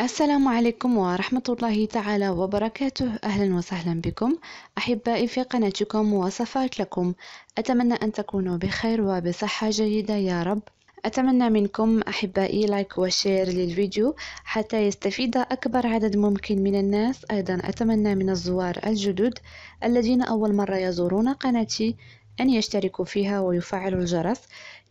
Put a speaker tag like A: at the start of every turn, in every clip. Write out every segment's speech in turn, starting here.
A: السلام عليكم ورحمة الله تعالى وبركاته أهلا وسهلا بكم أحبائي في قناتكم وصفات لكم أتمنى أن تكونوا بخير وبصحة جيدة يا رب أتمنى منكم أحبائي لايك وشير للفيديو حتى يستفيد أكبر عدد ممكن من الناس أيضا أتمنى من الزوار الجدد الذين أول مرة يزورون قناتي أن يشتركوا فيها ويفعلوا الجرس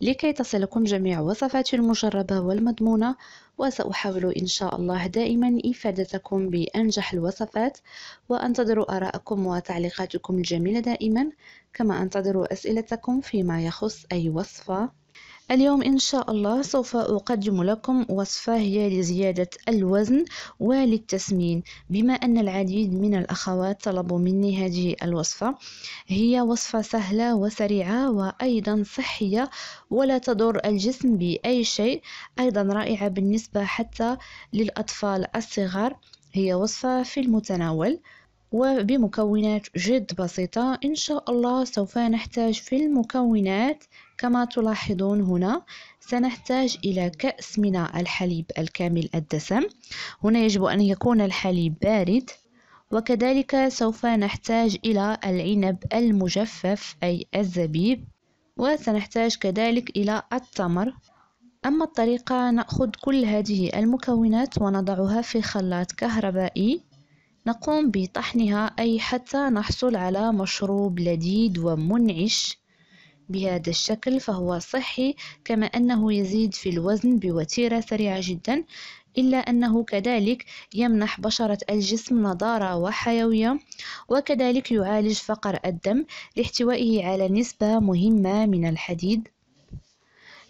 A: لكي تصلكم جميع وصفاتي المجربة والمضمونة وسأحاول إن شاء الله دائما إفادتكم بأنجح الوصفات وأنتظر آراءكم وتعليقاتكم الجميلة دائما كما أنتظر أسئلتكم فيما يخص أي وصفة اليوم إن شاء الله سوف أقدم لكم وصفة هي لزيادة الوزن وللتسمين بما أن العديد من الأخوات طلبوا مني هذه الوصفة هي وصفة سهلة وسريعة وأيضا صحية ولا تضر الجسم بأي شيء أيضا رائعة بالنسبة حتى للأطفال الصغار هي وصفة في المتناول وبمكونات جد بسيطة إن شاء الله سوف نحتاج في المكونات كما تلاحظون هنا سنحتاج إلى كأس من الحليب الكامل الدسم هنا يجب أن يكون الحليب بارد وكذلك سوف نحتاج إلى العنب المجفف أي الزبيب وسنحتاج كذلك إلى التمر أما الطريقة نأخذ كل هذه المكونات ونضعها في خلاط كهربائي نقوم بطحنها أي حتى نحصل على مشروب لذيذ ومنعش بهذا الشكل فهو صحي كما أنه يزيد في الوزن بوتيرة سريعة جدا إلا أنه كذلك يمنح بشرة الجسم نضارة وحيوية وكذلك يعالج فقر الدم لاحتوائه على نسبة مهمة من الحديد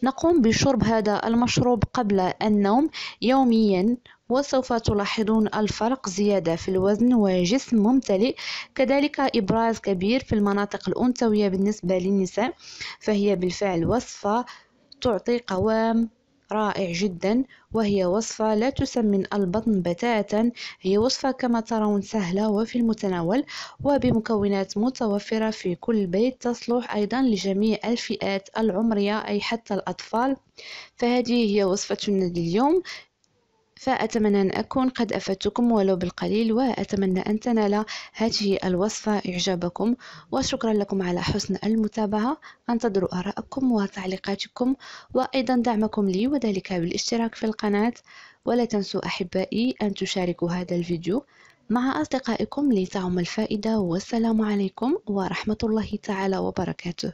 A: نقوم بشرب هذا المشروب قبل النوم يوميا وسوف تلاحظون الفرق زيادة في الوزن وجسم ممتلئ كذلك إبراز كبير في المناطق الأنثوية بالنسبة للنساء فهي بالفعل وصفة تعطي قوام رائع جدا وهي وصفة لا تسمن البطن بتاتا هي وصفة كما ترون سهلة وفي المتناول وبمكونات متوفرة في كل بيت تصلح أيضا لجميع الفئات العمرية أي حتى الأطفال فهذه هي وصفتنا لليوم فأتمنى أن أكون قد أفدتكم ولو بالقليل وأتمنى أن تنال هذه الوصفة إعجابكم وشكرا لكم على حسن المتابعة أنتظر آراءكم وتعليقاتكم وأيضا دعمكم لي وذلك بالاشتراك في القناة ولا تنسوا أحبائي أن تشاركوا هذا الفيديو مع أصدقائكم لتعم الفائدة والسلام عليكم ورحمة الله تعالى وبركاته